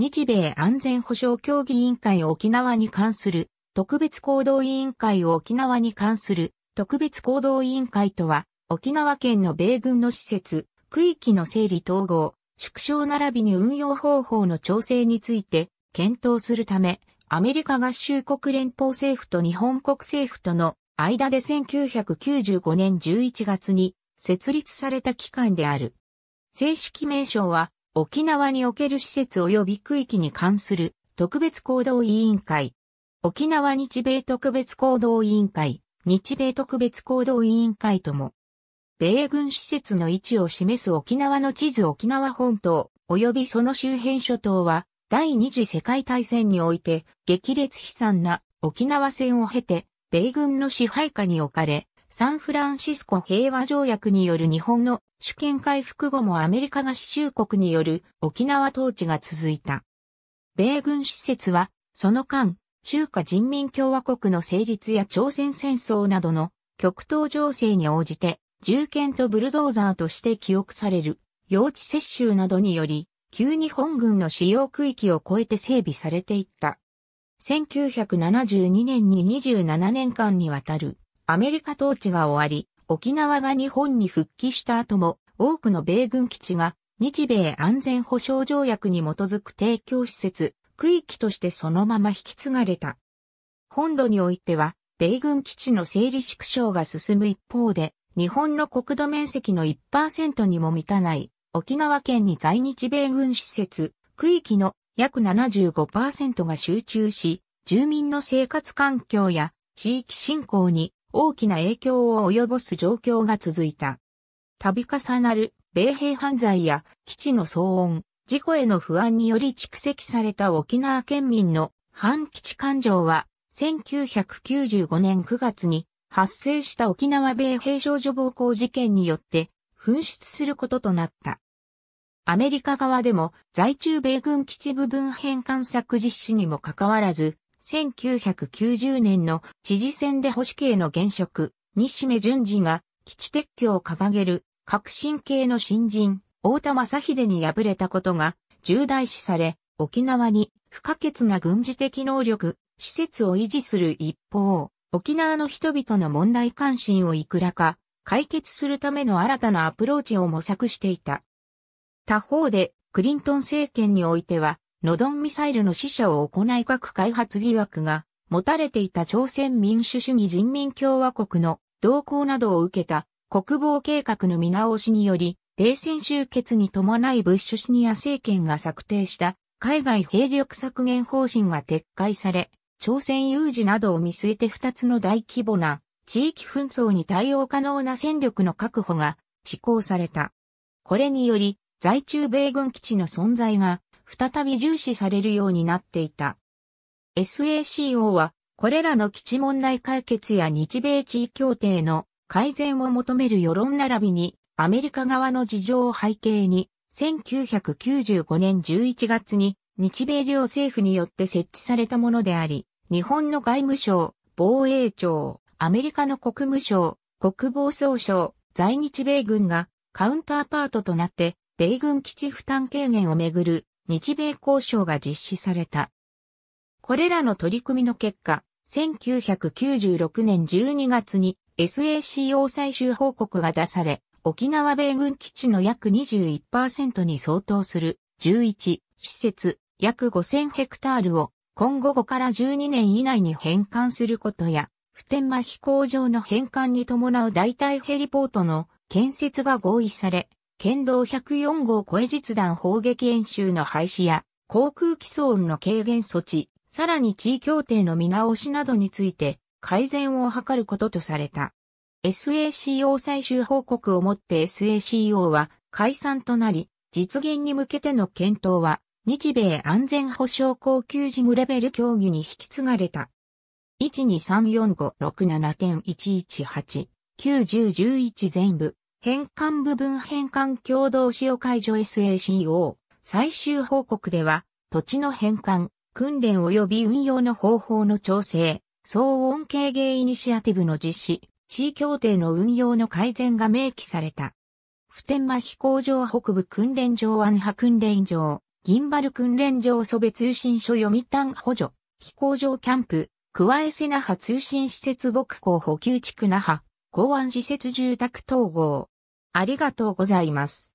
日米安全保障協議委員会沖縄に関する特別行動委員会を沖縄に関する特別行動委員会とは、沖縄県の米軍の施設、区域の整理統合、縮小並びに運用方法の調整について検討するため、アメリカ合衆国連邦政府と日本国政府との間で1995年11月に設立された機関である。正式名称は沖縄における施設及び区域に関する特別行動委員会。沖縄日米特別行動委員会、日米特別行動委員会とも、米軍施設の位置を示す沖縄の地図沖縄本島、及びその周辺諸島は、第二次世界大戦において、激烈悲惨な沖縄戦を経て、米軍の支配下に置かれ、サンフランシスコ平和条約による日本の主権回復後もアメリカが合衆国による沖縄統治が続いた。米軍施設は、その間、中華人民共和国の成立や朝鮮戦争などの極東情勢に応じて、銃剣とブルドーザーとして記憶される、用地接収などにより、旧日本軍の使用区域を超えて整備されていった。1972年に27年間にわたるアメリカ統治が終わり、沖縄が日本に復帰した後も、多くの米軍基地が、日米安全保障条約に基づく提供施設、区域としてそのまま引き継がれた。本土においては、米軍基地の整理縮小が進む一方で、日本の国土面積の1%にも満たない沖縄県に在日米軍施設、区域の約75%が集中し、住民の生活環境や地域振興に大きな影響を及ぼす状況が続いた。度重なる米兵犯罪や基地の騒音、事故への不安により蓄積された沖縄県民の反基地感情は1995年9月に発生した沖縄米兵少女暴行事件によって紛失することとなった。アメリカ側でも在中米軍基地部分返還策実施にもかかわらず1990年の知事選で保守系の現職、西目淳二が基地撤去を掲げる革新系の新人、大田正秀に敗れたことが重大視され、沖縄に不可欠な軍事的能力、施設を維持する一方、沖縄の人々の問題関心をいくらか解決するための新たなアプローチを模索していた。他方で、クリントン政権においては、ノドンミサイルの死者を行い核開発疑惑が持たれていた朝鮮民主主義人民共和国の動向などを受けた国防計画の見直しにより、冷戦終結に伴いブッシュシニア政権が策定した海外兵力削減方針が撤回され、朝鮮有事などを見据えて2つの大規模な地域紛争に対応可能な戦力の確保が施行された。これにより在中米軍基地の存在が再び重視されるようになっていた。SACO は、これらの基地問題解決や日米地位協定の改善を求める世論並びに、アメリカ側の事情を背景に、1995年11月に日米両政府によって設置されたものであり、日本の外務省、防衛庁、アメリカの国務省、国防総省、在日米軍がカウンターパートとなって、米軍基地負担軽減をめぐる日米交渉が実施された。これらの取り組みの結果、1996年12月に SACO 最終報告が出され、沖縄米軍基地の約21%に相当する11施設約5000ヘクタールを今後5から12年以内に返還することや、普天間飛行場の返還に伴う代替ヘリポートの建設が合意され、県道104号え実弾砲撃演習の廃止や、航空機騒音の軽減措置、さらに地位協定の見直しなどについて改善を図ることとされた。SACO 最終報告をもって SACO は解散となり、実現に向けての検討は日米安全保障高級事務レベル協議に引き継がれた。1234567.118 91011全部変換部分変換共同使用解除 SACO 最終報告では土地の変換、訓練及び運用の方法の調整、騒音軽減イニシアティブの実施、地位協定の運用の改善が明記された。普天間飛行場北部訓練場安波訓練場、銀丸訓練場祖別通信所読谷補助、飛行場キャンプ、加え瀬那覇通信施設木港補給地区那覇、港湾施設住宅統合。ありがとうございます。